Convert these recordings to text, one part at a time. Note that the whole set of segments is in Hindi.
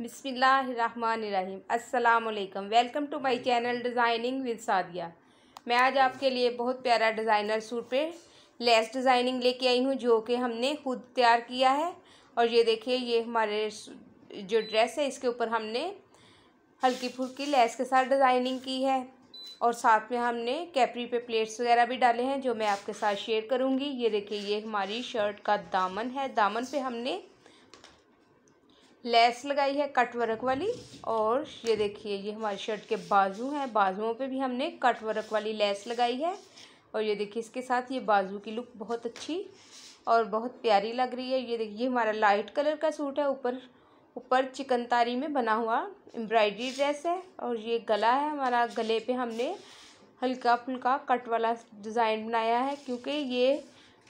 बिसमीम अल्लाम welcome to my channel designing with Sadia मैं आज आपके लिए बहुत प्यारा डिज़ाइनर सूट पे लेस डिज़ाइनिंग लेके आई हूँ जो कि हमने खुद तैयार किया है और ये देखिए ये हमारे जो ड्रेस है इसके ऊपर हमने हल्की फुल्की लेस के साथ डिज़ाइनिंग की है और साथ में हमने कैपरी पे प्लेट्स वगैरह भी डाले हैं जो मैं आपके साथ शेयर करूँगी ये देखिए ये हमारी शर्ट का दामन है दामन पर हमने लेस लगाई है कट वर्क वाली और ये देखिए ये हमारी शर्ट के बाजू हैं बाजुओं पे भी हमने कट वर्क वाली लेस लगाई है और ये देखिए इसके साथ ये बाजू की लुक बहुत अच्छी और बहुत प्यारी लग रही है ये देखिए हमारा लाइट कलर का सूट है ऊपर ऊपर चिकनतारी में बना हुआ एम्ब्रॉयडरी ड्रेस है और ये गला है हमारा गले पे हमने हल्का फुल्का कट वाला डिज़ाइन बनाया है क्योंकि ये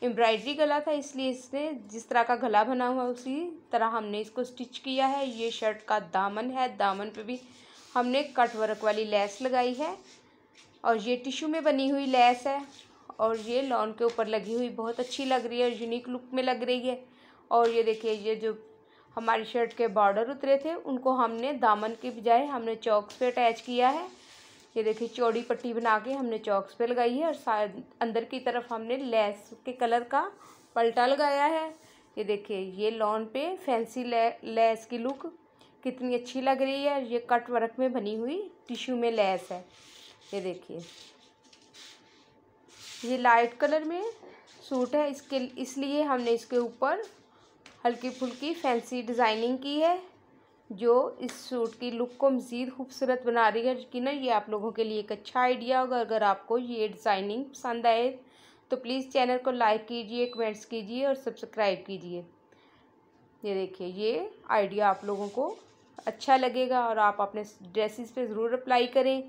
एम्ब्रॉयडरी गला था इसलिए इसने जिस तरह का गला बना हुआ उसी तरह हमने इसको स्टिच किया है ये शर्ट का दामन है दामन पे भी हमने कट वर्क वाली लैस लगाई है और ये टिशू में बनी हुई लैस है और ये लॉन के ऊपर लगी हुई बहुत अच्छी लग रही है यूनिक लुक में लग रही है और ये देखिए ये जो हमारी शर्ट के बॉर्डर उतरे थे उनको हमने दामन के बजाय हमने चौक से अटैच किया है ये देखिए चौड़ी पट्टी बना के हमने चौकस पे लगाई है और अंदर की तरफ हमने लेस के कलर का पलटा लगाया है ये देखिए ये लॉन पे फैंसी ले, लेस की लुक कितनी अच्छी लग रही है ये कट वर्क में बनी हुई टिश्यू में लेस है ये देखिए ये लाइट कलर में सूट है इसके इसलिए हमने इसके ऊपर हल्की फुल्की फैंसी डिज़ाइनिंग की है जो इस सूट की लुक को मज़ीद खूबसूरत बना रही है कि ना ये आप लोगों के लिए एक अच्छा आइडिया होगा अगर आपको ये डिज़ाइनिंग पसंद आए तो प्लीज़ चैनल को लाइक कीजिए कमेंट्स कीजिए और सब्सक्राइब कीजिए ये देखिए ये आइडिया आप लोगों को अच्छा लगेगा और आप अपने ड्रेसिस पे ज़रूर अप्लाई करें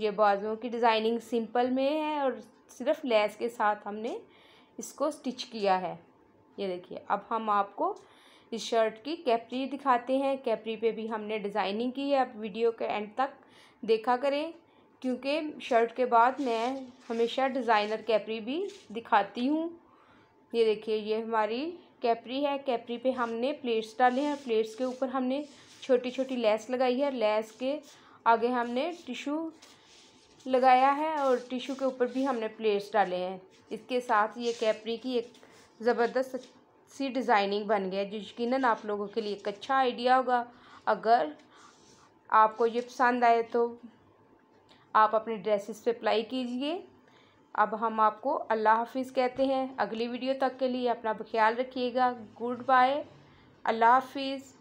ये बाजुओं की डिज़ाइनिंग सिंपल में है और सिर्फ लेस के साथ हमने इसको स्टिच किया है ये देखिए अब हम आपको इस शर्ट की कैपरी दिखाते हैं कैपरी पे भी हमने डिज़ाइनिंग की है आप वीडियो के एंड तक देखा करें क्योंकि शर्ट के बाद मैं हमेशा डिज़ाइनर कैपरी भी दिखाती हूँ ये देखिए ये हमारी कैपरी है कैपरी पे हमने प्लेट्स डाले हैं प्लेट्स के ऊपर हमने छोटी छोटी लेस लगाई है लेस के आगे हमने टिशू लगाया है और टिशू के ऊपर भी हमने प्लेट्स डाले हैं इसके साथ ये कैपरी की एक ज़बरदस्त सी डिज़ाइनिंग बन गया जो यकीन आप लोगों के लिए एक अच्छा आइडिया होगा अगर आपको ये पसंद आए तो आप अपने ड्रेसेस पे अप्लाई कीजिए अब हम आपको अल्लाह हाफिज़ कहते हैं अगली वीडियो तक के लिए अपना ख्याल रखिएगा गुड बाय अल्लाह हाफिज़